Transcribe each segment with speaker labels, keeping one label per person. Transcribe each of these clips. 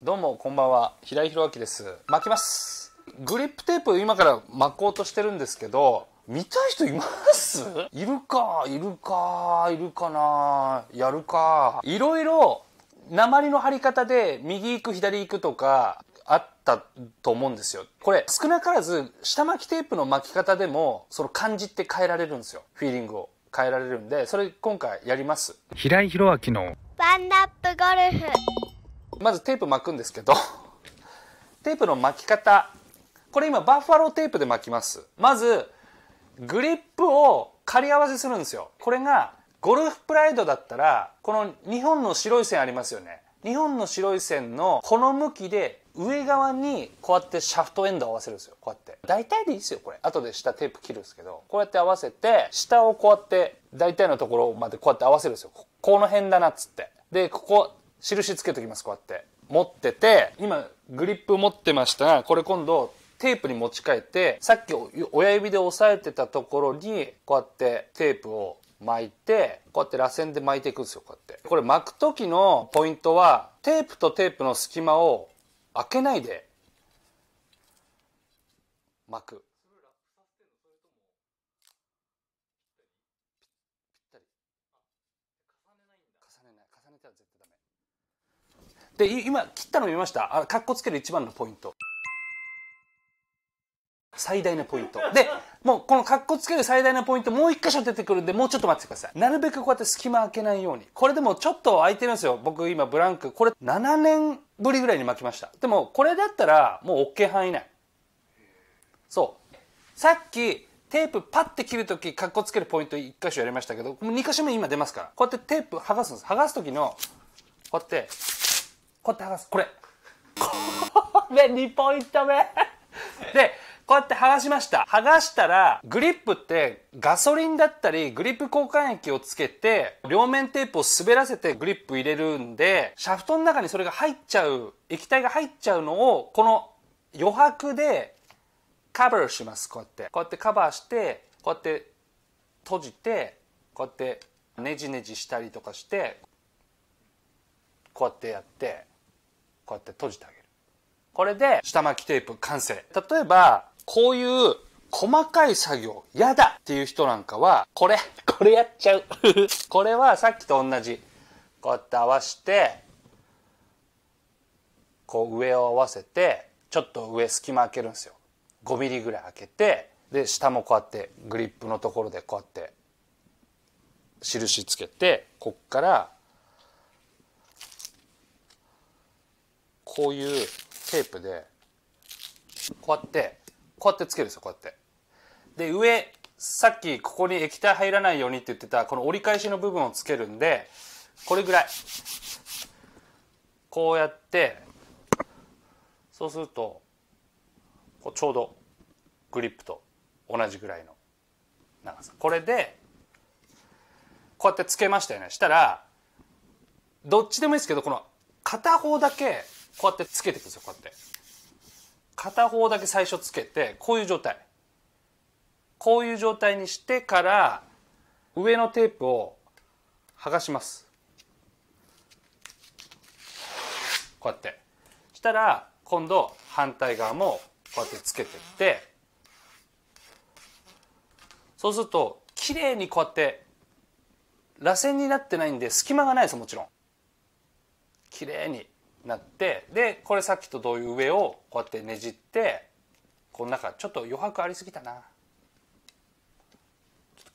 Speaker 1: どうもこんばんは平井弘明です巻きますグリップテープ今から巻こうとしてるんですけど見たい人いますいるかいるかいるかなやるかいろいろ鉛の貼り方で右行く左行くとかあったと思うんですよこれ少なからず下巻きテープの巻き方でもその感じって変えられるんですよフィーリングを変えられるんでそれ今回やります平井弘明のワンナップゴルフまずテープ巻くんですけど テープの巻き方これ今バッファローテープで巻きますまずグリップを仮合わせするんですよこれがゴルフプライドだったらこの2本の白い線ありますよね2本の白い線のこの向きで上側にこうやってシャフトエンド合わせるんですよこうやって大体でいいですよこれ後で下テープ切るんですけどこうやって合わせて下をこうやって大体のところまでこうやって合わせるんですよこの辺だなっつってでここ印つけときますこうやって持ってて今グリップ持ってましたがこれ今度テープに持ち替えてさっき親指で押さえてたところにこうやってテープを巻いてこうやって螺旋で巻いていくんですよこうやってこれ巻く時のポイントはテープとテープの隙間を開けないで巻く。で今切ったの見ましたあかっこつける一番のポイント最大のポイントでもうこのかっこつける最大のポイントもう一箇所出てくるんでもうちょっと待ってくださいなるべくこうやって隙間開けないようにこれでもちょっと空いてるんですよ僕今ブランクこれ7年ぶりぐらいに巻きましたでもこれだったらもう OK 範囲内そうさっきテープパッて切るとき、かっこつけるポイント1箇所やりましたけど、もう2箇所目今出ますから。こうやってテープ剥がすんです。剥がすときの、こうやって、こうやって剥がすこれこれ2ポイント目 でこうやって剥がしました剥がしたらグリップってガソリンだったりグリップ交換液をつけて両面テープを滑らせてグリップ入れるんでシャフトの中にそれが入っちゃう液体が入っちゃうのをこの余白でカバーしますこうやってこうやってカバーしてこうやって閉じてこうやってねじねじしたりとかしてこうやってやってこうやって閉じてあげるこれで下巻きテープ完成例えばこういう細かい作業嫌だっていう人なんかはこれ これやっちゃう これはさっきと同じこうやって合わしてこう上を合わせてちょっと上隙間開けるんですよ5ミリぐらい開けてで下もこうやってグリップのところでこうやって印つけてこっからこういうテープでこうやってこうやってつけるんですよこうやってで上さっきここに液体入らないようにって言ってたこの折り返しの部分をつけるんでこれぐらいこうやってそうするとこうちょうどグリップと同じぐらいの長さこれでこうやってつけましたよねしたらどっちでもいいですけどこの片方だけこうやってつけていくんですよこうやって片方だけ最初つけてこういう状態こういう状態にしてから上のテープを剥がしますこうやってしたら今度反対側もこうやってつけてってそうすると綺麗にこうやって螺旋になってないんで隙間がないですもちろん綺麗になってでこれさっきと同様上をこうやってねじってこの中ちょっと余白ありすぎたなち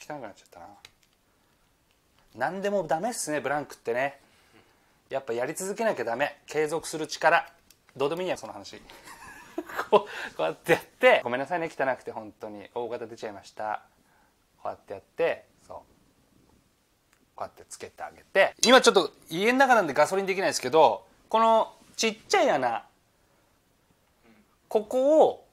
Speaker 1: ょっと汚くなっちゃったな何でもダメっすねブランクってねやっぱやり続けなきゃダメ継続する力どうでもいいやその話 こうこうやってやってごめんなさいね汚くて本当に大型出ちゃいましたこうやってやってそうこうやってつけてあげて今ちょっと家の中なんでガソリンできないですけどこのちっちゃい穴ここを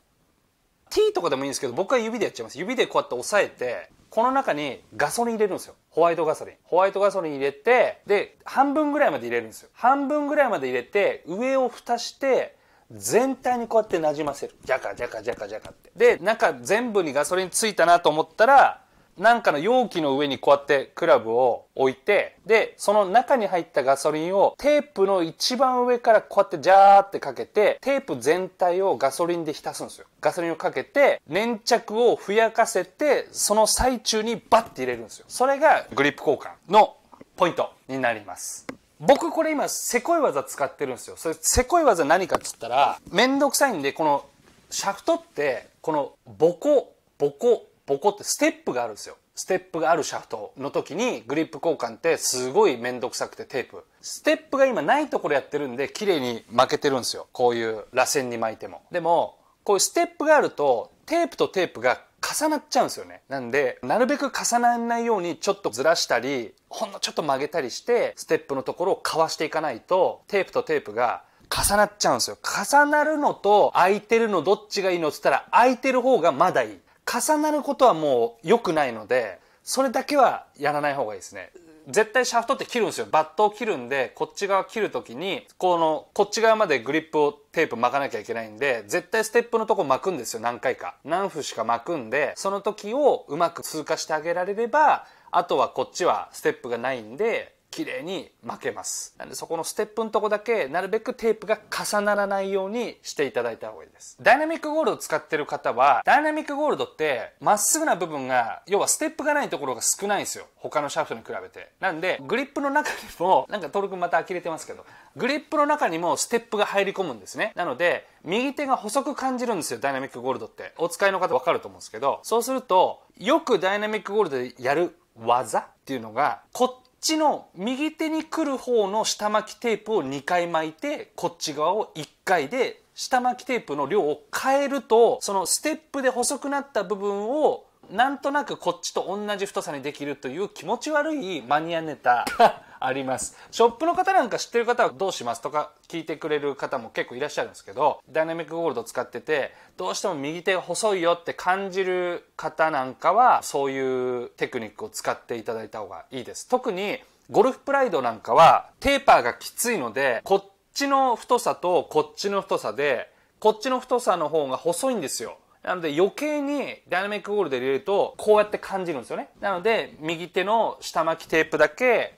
Speaker 1: T とかでもいいんですけど僕は指でやっちゃいます指でこうやって押さえてこの中にガソリン入れるんですよホワイトガソリンホワイトガソリン入れてで半分ぐらいまで入れるんですよ半分ぐらいまで入れて上を蓋して全体にこうやってなじませるジャカジャカジャカジャカってで中全部にガソリンついたなと思ったらなんかの容器の上にこうやってクラブを置いて、で、その中に入ったガソリンをテープの一番上からこうやってジャーってかけて、テープ全体をガソリンで浸すんですよ。ガソリンをかけて、粘着をふやかせて、その最中にバッて入れるんですよ。それがグリップ交換のポイントになります。僕これ今、せこい技使ってるんですよ。それ、せこい技何かっつったら、めんどくさいんで、この、シャフトって、この、ボコ、ボコ、ボコってステップがあるんですよ。ステップがあるシャフトの時にグリップ交換ってすごい面倒くさくてテープ。ステップが今ないところやってるんで綺麗に巻けてるんですよ。こういう螺旋に巻いても。でも、こういうステップがあるとテープとテープが重なっちゃうんですよね。なんで、なるべく重ならないようにちょっとずらしたり、ほんのちょっと曲げたりして、ステップのところをかわしていかないと、テープとテープが重なっちゃうんですよ。重なるのと空いてるのどっちがいいのって言ったら空いてる方がまだいい。重なることはもう良くないのでそれだけはやらない方がいいですね絶対シャフトって切るんですよバットを切るんでこっち側切る時にこのこっち側までグリップをテープ巻かなきゃいけないんで絶対ステップのとこ巻くんですよ何回か何歩しか巻くんでその時をうまく通過してあげられればあとはこっちはステップがないんで綺麗に巻けますなんでそこのステップのとこだけなるべくテープが重ならないようにしていただいた方がいいですダイナミックゴールドを使ってる方はダイナミックゴールドってまっすぐな部分が要はステップがないところが少ないんですよ他のシャフトに比べてなんでグリップの中にも なんかトルクまた呆れてますけどグリップの中にもステップが入り込むんですねなので右手が細く感じるんですよダイナミックゴールドってお使いの方わかると思うんですけどそうするとよくダイナミックゴールドでやる技っていうのがこっちの右手に来る方の下巻きテープを2回巻いてこっち側を1回で下巻きテープの量を変えるとそのステップで細くなった部分をなんとなくこっちと同じ太さにできるという気持ち悪いマニアネタ ありますショップの方なんか知ってる方はどうしますとか聞いてくれる方も結構いらっしゃるんですけどダイナミックゴールド使っててどうしても右手細いよって感じる方なんかはそういうテクニックを使っていただいた方がいいです特にゴルフプライドなんかはテーパーがきついのでこっちの太さとこっちの太さでこっちの太さの方が細いんですよなので余計にダイナミックゴールド入れるとこうやって感じるんですよね。なので右手の下巻きテープだけ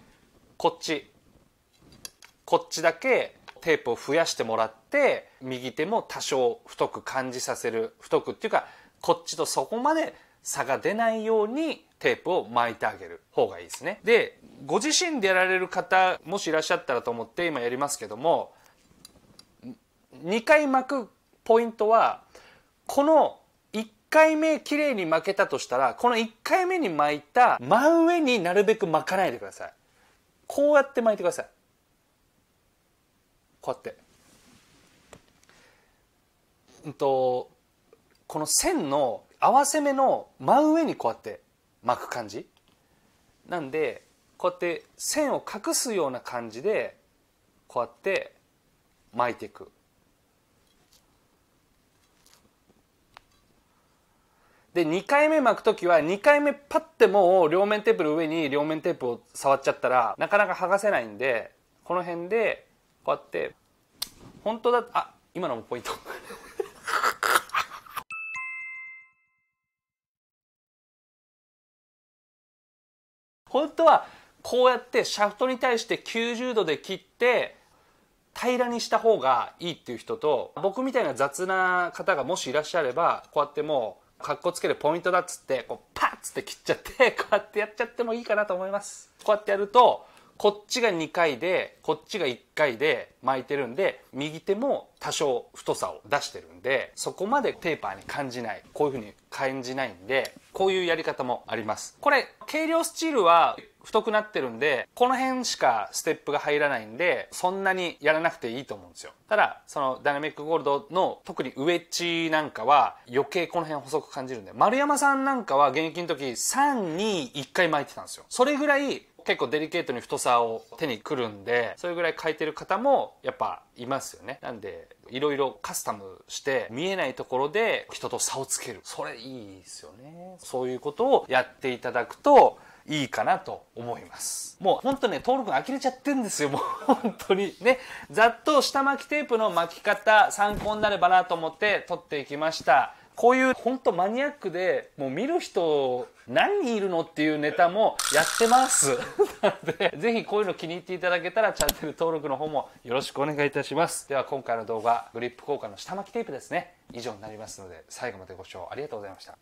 Speaker 1: こっちこっちだけテープを増やしてもらって右手も多少太く感じさせる太くっていうかこっちとそこまで差が出ないようにテープを巻いてあげる方がいいですね。で、ご自身でやられる方、もしいらっしゃったらと思って今やりますけども、2回巻くポイントは、この1回目綺麗に巻けたとしたら、この1回目に巻いた真上になるべく巻かないでください。こうやって巻いてくださいこうやってうんとこの線の合わせ目の真上にこうやって巻く感じなんでこうやって線を隠すような感じでこうやって巻いていくで2回目巻く時は2回目パッてもう両面テープの上に両面テープを触っちゃったらなかなか剥がせないんでこの辺でこうやって本当だあ今のもポイント 本当はこうやってシャフトに対して90度で切って平らにした方がいいっていう人と僕みたいな雑な方がもしいらっしゃればこうやってもうかっこつけるポイントだっつってこうパッつって切っちゃってこうやってやっちゃってもいいかなと思いますこうやってやるとこっちが2回でこっちが1回で巻いてるんで右手も多少太さを出してるんでそこまでペーパーに感じないこういう風に感じないんでこういうやり方もありますこれ軽量スチールは太くなってるんでこの辺しかステップが入らないんでそんなにやらなくていいと思うんですよただそのダイナミックゴールドの特にウエッジなんかは余計この辺細く感じるんで丸山さんなんかは現役の時321回巻いてたんですよそれぐらい結構デリケートに太さを手にくるんでそれぐらい書いてる方もやっぱいますよねなんでいろいろカスタムして見えないところで人と差をつけるそれいいですよねそういうことをやっていただくといいかなと思います。もう本当ね、登録呆れちゃってんですよ、もう本当に。ね、ざっと下巻きテープの巻き方参考になればなと思って撮っていきました。こういう本当マニアックでもう見る人何人いるのっていうネタもやってますなの でぜひこういうの気に入っていただけたらチャンネル登録の方もよろしくお願いいたしますでは今回の動画グリップ効果の下巻きテープですね以上になりますので最後までご視聴ありがとうございました